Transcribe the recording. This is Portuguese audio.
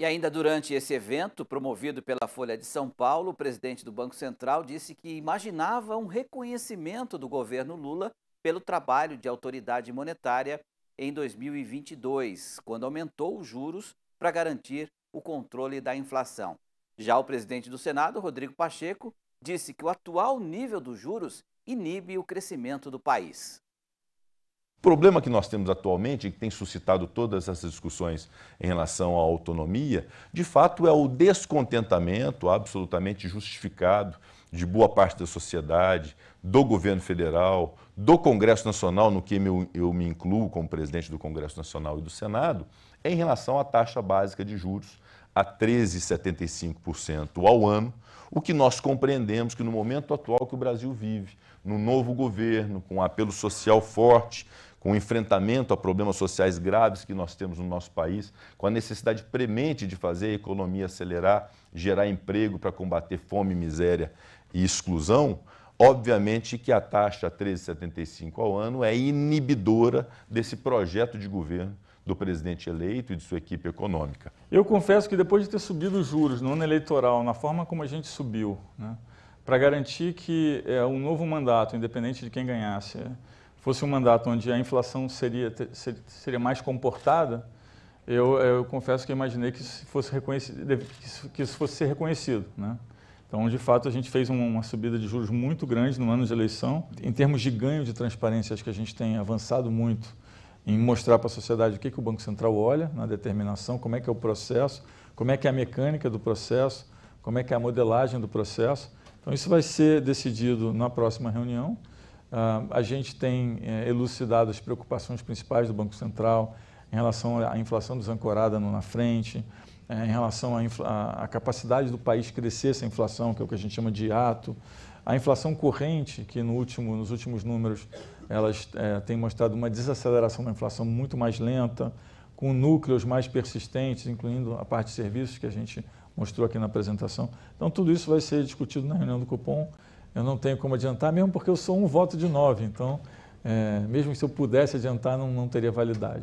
E ainda durante esse evento, promovido pela Folha de São Paulo, o presidente do Banco Central disse que imaginava um reconhecimento do governo Lula pelo trabalho de autoridade monetária em 2022, quando aumentou os juros para garantir o controle da inflação. Já o presidente do Senado, Rodrigo Pacheco, disse que o atual nível dos juros inibe o crescimento do país. O problema que nós temos atualmente, que tem suscitado todas essas discussões em relação à autonomia, de fato é o descontentamento absolutamente justificado de boa parte da sociedade, do governo federal, do Congresso Nacional, no que eu, eu me incluo como presidente do Congresso Nacional e do Senado, em relação à taxa básica de juros a 13,75% ao ano, o que nós compreendemos que no momento atual que o Brasil vive, num novo governo, com um apelo social forte, com o enfrentamento a problemas sociais graves que nós temos no nosso país, com a necessidade premente de fazer a economia acelerar, gerar emprego para combater fome, miséria e exclusão, Obviamente que a taxa 13,75 ao ano é inibidora desse projeto de governo do presidente eleito e de sua equipe econômica. Eu confesso que depois de ter subido os juros no ano eleitoral, na forma como a gente subiu, né, para garantir que é, um novo mandato, independente de quem ganhasse, fosse um mandato onde a inflação seria, seria mais comportada, eu, eu confesso que imaginei que isso fosse, reconhecido, que isso fosse ser reconhecido. Né? Então, de fato, a gente fez uma subida de juros muito grande no ano de eleição. Em termos de ganho de transparência, acho que a gente tem avançado muito em mostrar para a sociedade o que, que o Banco Central olha na determinação, como é que é o processo, como é que é a mecânica do processo, como é que é a modelagem do processo. Então, isso vai ser decidido na próxima reunião. Ah, a gente tem eh, elucidado as preocupações principais do Banco Central em relação à inflação desancorada na frente, eh, em relação à, capacidade do país crescer essa inflação, que é o que a gente chama de ato, a inflação corrente, que no último, nos últimos números elas é, têm mostrado uma desaceleração da inflação muito mais lenta, com núcleos mais persistentes, incluindo a parte de serviços que a gente mostrou aqui na apresentação. Então, tudo isso vai ser discutido na reunião do cupom eu não tenho como adiantar, mesmo porque eu sou um voto de nove, então, é, mesmo se eu pudesse adiantar, não, não teria validade.